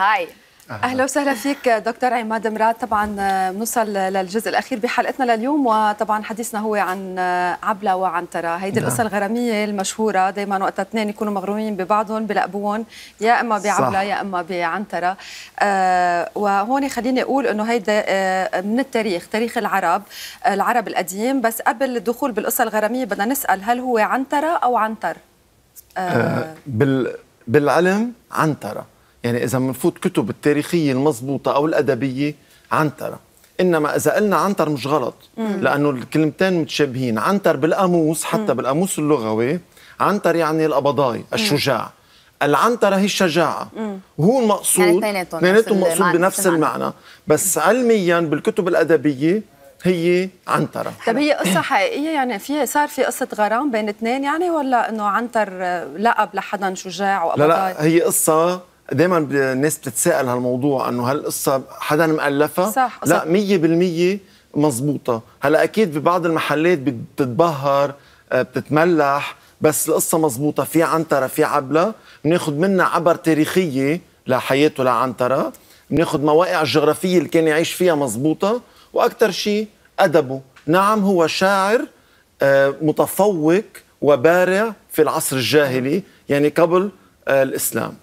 هاي اهلا وسهلا فيك دكتور عماد مراد طبعا بنوصل للجزء الاخير بحلقتنا لليوم وطبعا حديثنا هو عن عبلة وعنترة هيدي نعم. القصة الغرامية المشهورة دائما وقت اثنين يكونوا مغرومين ببعضهم بلقبوهم يا اما بعبلة يا اما بعنترة آه وهون خليني اقول انه هيدا آه، من التاريخ تاريخ العرب آه، العرب القديم بس قبل الدخول بالقصة الغرامية بدنا نسأل هل هو عنترة او عنتر؟ آه. آه بال بالعلم عنترة يعني اذا بنفوت كتب التاريخيه المضبوطه او الادبيه عنتره انما اذا قلنا عنتر مش غلط لانه الكلمتين متشابهين عنتر بالقاموس حتى بالقاموس اللغوي عنتر يعني القبضاي الشجاع العنتره هي الشجاعه وهو المقصود يعني مقصود بنفس المعنى بس علميا بالكتب الادبيه هي عنترة طب هي قصة حقيقية يعني في صار في قصة غرام بين اثنين يعني ولا انه عنتر لقب لحدا شجاع وقبضاي؟ لا لا هي قصة دائما الناس بتتساءل هالموضوع انه هالقصه حدا مؤلفها صح لا 100% مزبوطة هلا اكيد ببعض المحلات بتتبهر آه، بتتملح بس القصه مزبوطة في عنتره في عبله بناخذ منها عبر تاريخيه لحياته لعنتره بناخذ مواقع الجغرافيه اللي كان يعيش فيها مزبوطة واكثر شيء ادبه نعم هو شاعر آه، متفوق وبارع في العصر الجاهلي يعني قبل الاسلام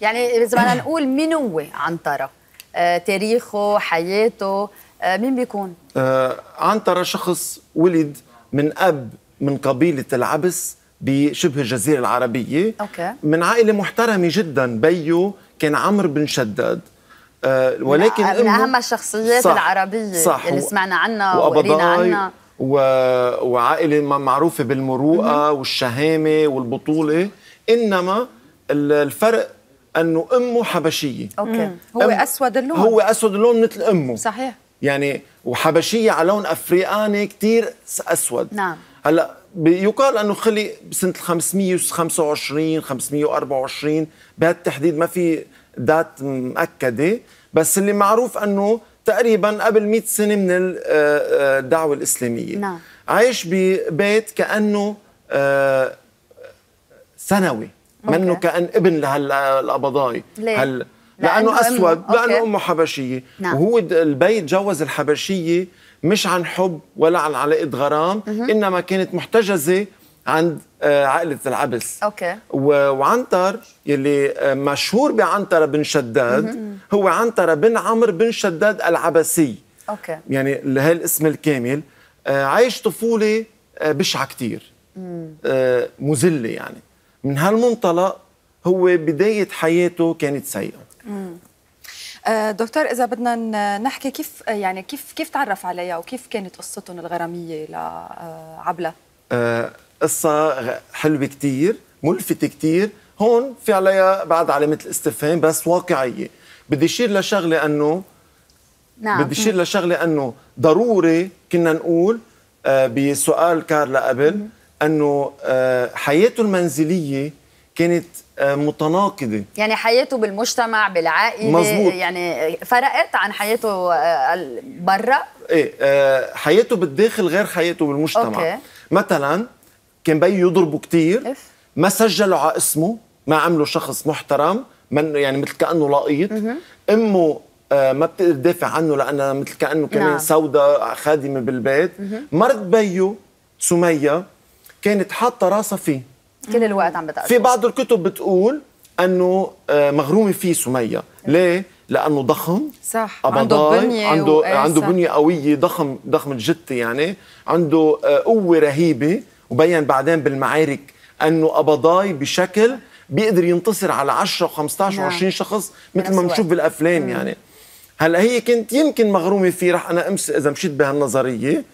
يعني اذا بدنا نقول مين هو عنتره آه، تاريخه حياته آه، مين بيكون آه، عنتره شخص ولد من اب من قبيله العبس بشبه الجزيره العربيه أوكي. من عائله محترمه جدا بيو كان عمرو بن شداد ولكن من اهم الشخصيات صح العربيه صح اللي سمعنا عنها وقرينا عنها و... وعائله معروفه بالمروءه والشهامه والبطوله انما الفرق انه امه حبشيه اوكي هو اسود اللون هو اسود اللون مثل امه صحيح يعني وحبشيه على لون افريقاني كثير اسود نعم هلا يقال انه خلق بسنه 525 524 بهالتحديد ما في دات مؤكده بس اللي معروف انه تقريبا قبل 100 سنه من آه، آه، الدعوه الاسلاميه نعم عايش ببيت كانه ثانوي آه، منه كأن ابن لهالقبضاي هل لأنه, لأنه أسود لأنه أمه حبشية نعم. وهو البي تجوز الحبشية مش عن حب ولا عن علاقة غرام مه. إنما كانت محتجزة عند آه، عائلة العبس أوكي. وعنتر يلي آه، مشهور بعنتر بن شداد مه. هو عنتر بن عمرو بن شداد العبسي أوكي. يعني هي الاسم الكامل آه، عايش طفولة بشعة كثير مذله يعني من هالمنطلق هو بدايه حياته كانت سيئه آه، دكتور اذا بدنا نحكي كيف يعني كيف كيف تعرف عليها وكيف كانت قصتهم الغراميه لعبله آه، آه، قصه حلوه كثير ملفته كثير هون في عليها بعد علامه الاستفهام بس واقعيه بدي اشير لشغله انه نعم بدي اشير لشغله انه ضروري كنا نقول بسؤال كارلا قبل انه آه، حياته المنزليه كانت آه، متناقضه يعني حياته بالمجتمع بالعائله مزبوط. يعني فرقت عن حياته آه، برا ايه حياته بالداخل غير حياته بالمجتمع أوكي. مثلا كان بي يضربه كثير ما سجلوا على اسمه ما عملوا شخص محترم من يعني مثل كانه لقيط امه ما بتقدر تدافع عنه لانها مثل كانه كمان نعم. سوداء خادمه بالبيت مرت بيو سميه كانت حاطه راسها فيه كل الوقت عم بتقرا في بعض الكتب بتقول انه آه، مغرومه فيه سميه ليه لانه ضخم صح عنده بنيه عنده عنده بنيه قويه ضخم ضخم الجته يعني عنده آه، قوه رهيبه وبين بعدين بالمعارك انه قبضاي بشكل بيقدر ينتصر على 10 و15 و20 شخص مثل ما بنشوف بالافلام مم. يعني هلا هي كنت يمكن مغرومه فيه رح انا امس اذا مشيت بهالنظريه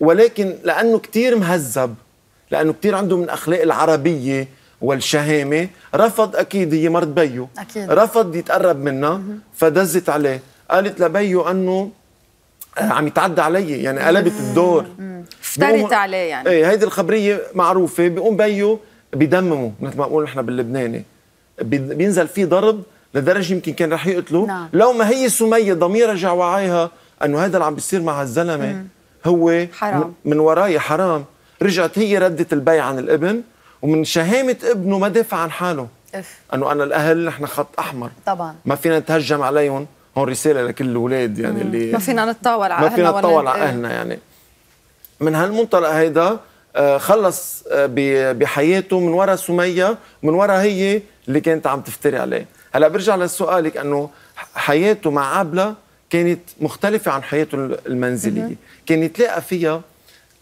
ولكن لانه كثير مهذب لانه كثير عنده من اخلاق العربيه والشهامه رفض اكيد هي مرت بيو أكيد. رفض يتقرب منها فدزت عليه قالت لبيو انه آه، عم يتعدى علي يعني قلبت الدور افترت عليه يعني ايه هيدي الخبريه معروفه بيقوم بيو بدممه مثل ما بنقول نحن باللبناني بينزل فيه ضرب لدرجه يمكن كان رح يقتله نعم. لو ما هي سميه ضميرها رجع وعيها انه هذا اللي عم بيصير مع الزلمه هو حرام من وراي حرام رجعت هي ردت البي عن الابن ومن شهامه ابنه ما دافع عن حاله اف انه انا الاهل نحن خط احمر طبعا ما فينا نتهجم عليهم هون رساله لكل الاولاد يعني اللي ما فينا نتطاول على ما فينا نتطاول على إيه. اهلنا يعني من هالمنطلق هيدا آه، خلص آه، بحياته من ورا سميه من ورا هي اللي كانت عم تفتري عليه هلا برجع لسؤالك انه حياته مع عبله كانت مختلفة عن حياته المنزلية كان يتلاقى فيها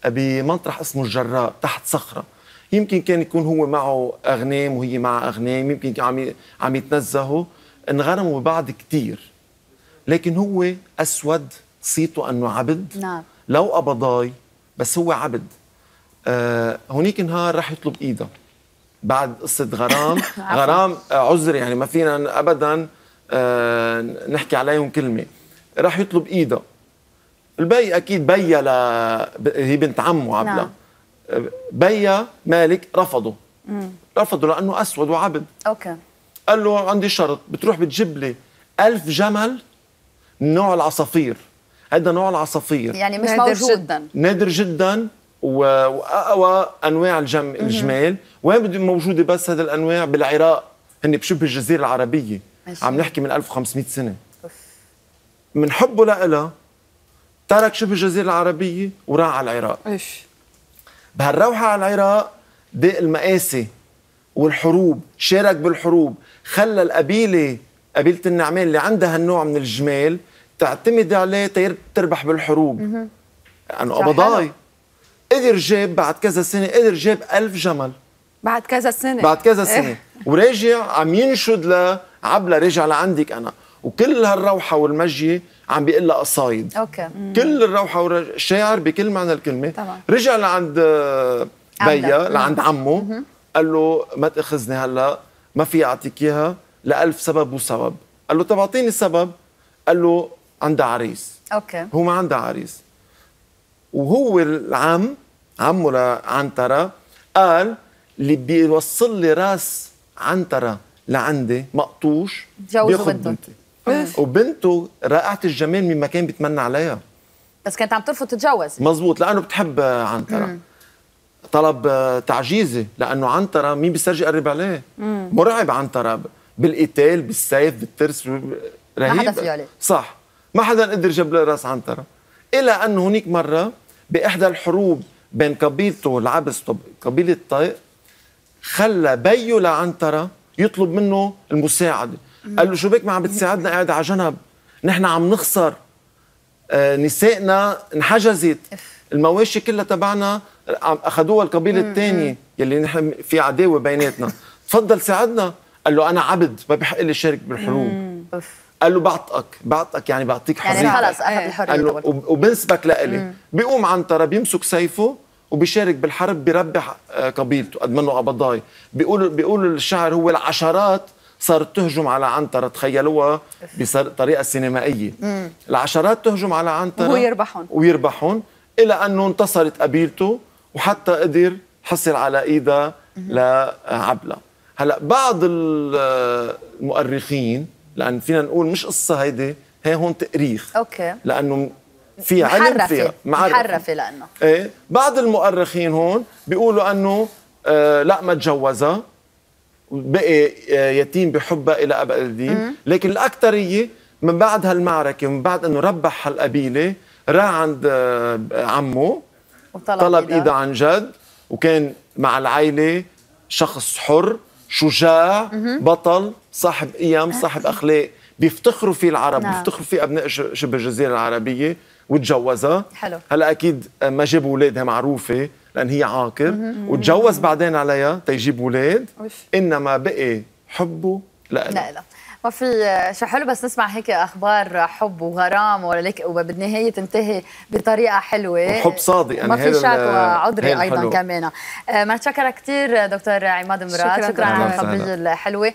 بمطرح اسمه الجراء تحت صخره يمكن كان يكون هو معه اغنام وهي مع اغنام يمكن عم عم يتنزهوا انغرموا ببعض كثير لكن هو اسود صيته انه عبد نعم لو قبضاي بس هو عبد آه هونيك نهار راح يطلب ايدها بعد قصه غرام غرام آه، عذر يعني ما فينا ابدا آه نحكي عليهم كلمه راح يطلب ايدها البي اكيد بيا ل... هي بنت عمه عبله نعم. بيا مالك رفضه مم. رفضه لانه اسود وعبد اوكي قال له عندي شرط بتروح بتجيب لي ألف جمل من نوع العصافير هذا نوع العصافير يعني مش نادر موجود جدا نادر جدا واقوى انواع الجم الجمال وين موجوده بس هذه الانواع بالعراق هن بشبه الجزيره العربيه عم نحكي من 1500 سنه أوف. من حبه لها ترك شبه الجزيرة العربية وراح على العراق إيش بهالروحة على العراق ضيق المآسي والحروب شارك بالحروب خلى القبيلة قبيلة النعمان اللي عندها هالنوع من الجمال تعتمد عليه تربح بالحروب لأنه يعني قبضاي قدر جاب بعد كذا سنة قدر جاب ألف جمل بعد كذا سنة بعد كذا إيه. سنة وراجع عم ينشد لعبلة رجع لعندك أنا وكل هالروحه والمجيه عم بيقول لها قصايد اوكي مم. كل الروحه والشعر بكل معنى الكلمه طبعا. رجع لعند آه، بيا لعند عمه مم. قال له ما تاخذني هلا ما في اعطيك اياها لألف سبب وسبب قال له طب اعطيني السبب قال له عندها عريس اوكي هو ما عندها عريس وهو العم عمه لعنترة قال اللي بيوصل لي راس عنترة لعندي مقطوش بياخذ بنتي بس وبنته رائعه الجمال مما كان بيتمنى عليها بس كانت عم ترفض تتجوز مزبوط لانه بتحب عنتره طلب تعجيزي لانه عنتره مين بيسترجي يقرب عليه مم. مرعب عنتره بالقتال بالسيف بالترس رهيب ما حدا فيه عليه صح ما حدا قدر جاب له راس عنتره الى انه هنيك مره باحدى الحروب بين قبيلته والعبس قبيله الطيق خلى بيو لعنتره يطلب منه المساعده قال له شو بك ما عم بتساعدنا قاعد على جنب نحن عم نخسر آه نسائنا انحجزت المواشي كلها تبعنا اخذوها القبيله الثانيه يلي نحن في عداوه بيناتنا تفضل ساعدنا قال له انا عبد ما بحق لي شارك بالحروب قال له بعطك بعطك يعني بعطيك حريه يعني خلص اخذ إيه. الحريه قال له وبنسبك لإلي بيقوم عنترة بيمسك سيفه وبيشارك بالحرب بربح آه، قبيلته قد منه قبضاي بيقولوا بيقولوا الشعر هو العشرات صارت تهجم على عنترة تخيلوها بطريقة سينمائية العشرات تهجم على عنترة ويربحهم ويربحهم إلى أنه انتصرت قبيلته وحتى قدر حصل على إيدها لعبلة هلا بعض المؤرخين لأن فينا نقول مش قصة هيدي هي هون تأريخ أوكي لأنه في علم فيها معرفة محرفة لأنه إيه بعض المؤرخين هون بيقولوا أنه آه لا ما تجوزها بقي آه، يتيم بحبه الى ابد الدين لكن الاكثريه من بعد هالمعركه ومن بعد انه ربح هالقبيله راح عند آه، عمه وطلب طلب ايده عن جد وكان مع العائله شخص حر شجاع بطل صاحب قيم أه. صاحب اخلاق بيفتخروا فيه العرب نعم. بيفتخروا فيه ابناء شبه الجزيره العربيه وتجوزها حلو هلا اكيد ما جابوا اولادها معروفه لان هي عاقر وتجوز بعدين عليها تيجيب اولاد انما بقي حبه لألها لا ما في شيء حلو بس نسمع هيك اخبار حب وغرام لك وبالنهايه تنتهي بطريقه حلوه حب صادق يعني ما في شكوى عذري ايضا كمان آه، ما تشكرك كثير دكتور عماد مراد شكرا, شكرا على الخبريه الحلوه